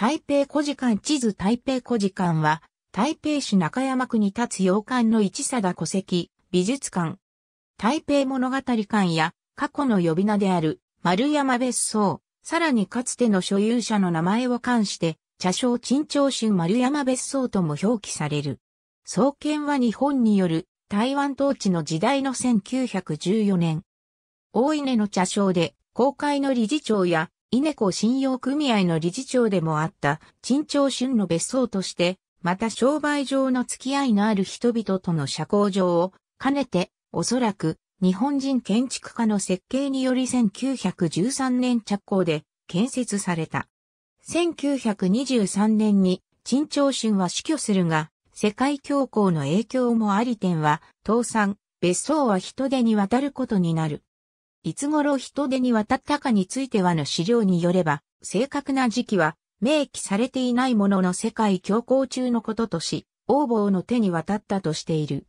台北古事館地図台北古事館は、台北市中山区に立つ洋館の一貞戸籍、美術館。台北物語館や、過去の呼び名である、丸山別荘、さらにかつての所有者の名前を冠して、茶商陳朝春丸山別荘とも表記される。創建は日本による台湾統治の時代の1914年。大稲の茶商で、公会の理事長や稲子信用組合の理事長でもあった、陳長春の別荘として、また商売上の付き合いのある人々との社交上を兼ねて、おそらく日本人建築家の設計により1913年着工で建設された。1923年に陳長春は死去するが、世界恐慌の影響もあり点は倒産、別荘は人手に渡ることになる。いつ頃人手に渡ったかについてはの資料によれば、正確な時期は明記されていないものの世界恐慌中のこととし、王坊の手に渡ったとしている。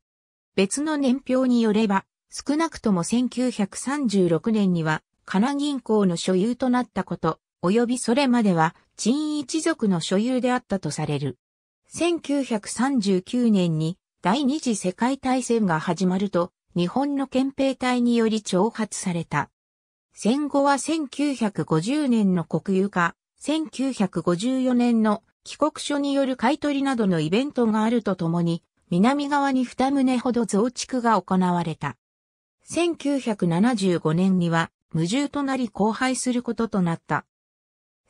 別の年表によれば、少なくとも1936年には、カナ銀行の所有となったこと、及びそれまでは、陳一族の所有であったとされる。1939年に第二次世界大戦が始まると、日本の憲兵隊により挑発された。戦後は1950年の国有化、1954年の帰国書による買取などのイベントがあるとともに、南側に二棟ほど増築が行われた。1975年には無重となり荒廃することとなった。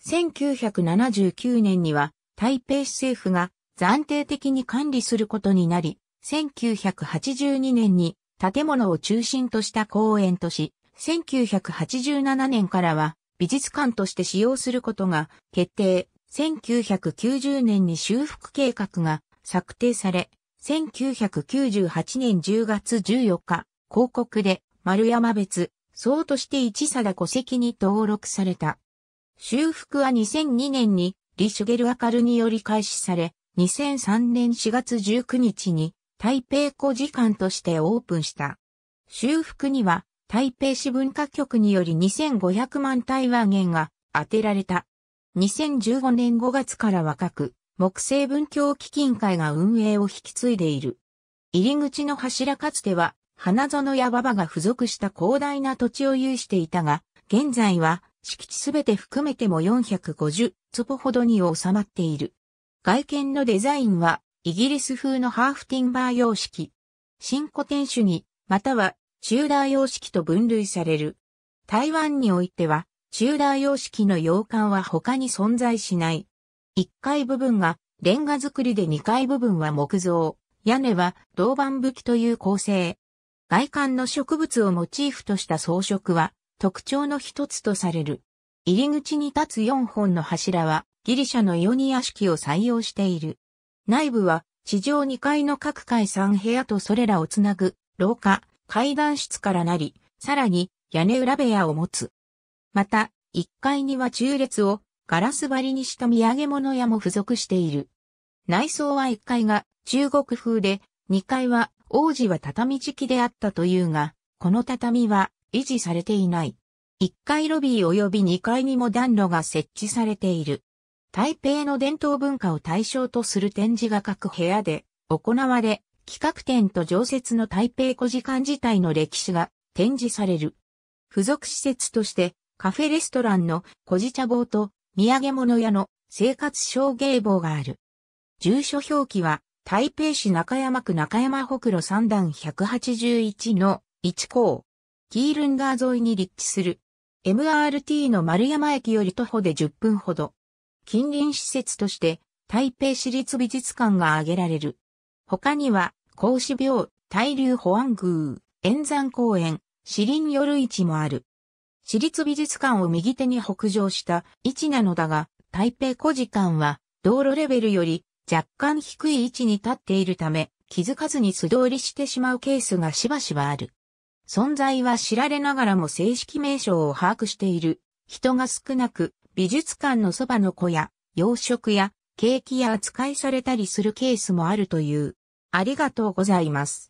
1979年には台北市政府が暫定的に管理することになり、1982年に建物を中心とした公園とし、1987年からは美術館として使用することが決定、1990年に修復計画が策定され、1998年10月14日、広告で丸山別、総として一貞戸籍に登録された。修復は2002年にリシュゲルアカルにより開始され、2003年4月19日に台北古時間としてオープンした。修復には台北市文化局により2500万台湾元が当てられた。2015年5月から若く、木製文教基金会が運営を引き継いでいる。入り口の柱かつては、花園や馬場が付属した広大な土地を有していたが、現在は敷地すべて含めても450坪ほどに収まっている。外見のデザインはイギリス風のハーフティンバー様式、新古典主義、またはチューダー様式と分類される。台湾においては、チューダー様式の洋館は他に存在しない。1階部分がレンガ造りで2階部分は木造、屋根は銅板吹きという構成。外観の植物をモチーフとした装飾は特徴の一つとされる。入り口に立つ4本の柱はギリシャのイオニア式を採用している。内部は地上2階の各階3部屋とそれらをつなぐ廊下、階段室からなり、さらに屋根裏部屋を持つ。また、1階には中列をガラス張りにした土産物屋も付属している。内装は1階が中国風で、2階は王子は畳敷きであったというが、この畳は維持されていない。1階ロビー及び2階にも暖炉が設置されている。台北の伝統文化を対象とする展示が各部屋で行われ、企画展と常設の台北古事館自体の歴史が展示される。付属施設としてカフェレストランの古事茶房と土産物屋の生活小芸房がある。住所表記は台北市中山区中山北路三段181の1校。キールンガー沿いに立地する。MRT の丸山駅より徒歩で10分ほど。近隣施設として台北市立美術館が挙げられる。他には、甲子病、大流保安宮、円山公園、市林夜市もある。市立美術館を右手に北上した位置なのだが、台北古事館は道路レベルより若干低い位置に立っているため、気づかずに素通りしてしまうケースがしばしばある。存在は知られながらも正式名称を把握している人が少なく、美術館のそばの小屋、洋食やケーキや扱いされたりするケースもあるという。ありがとうございます。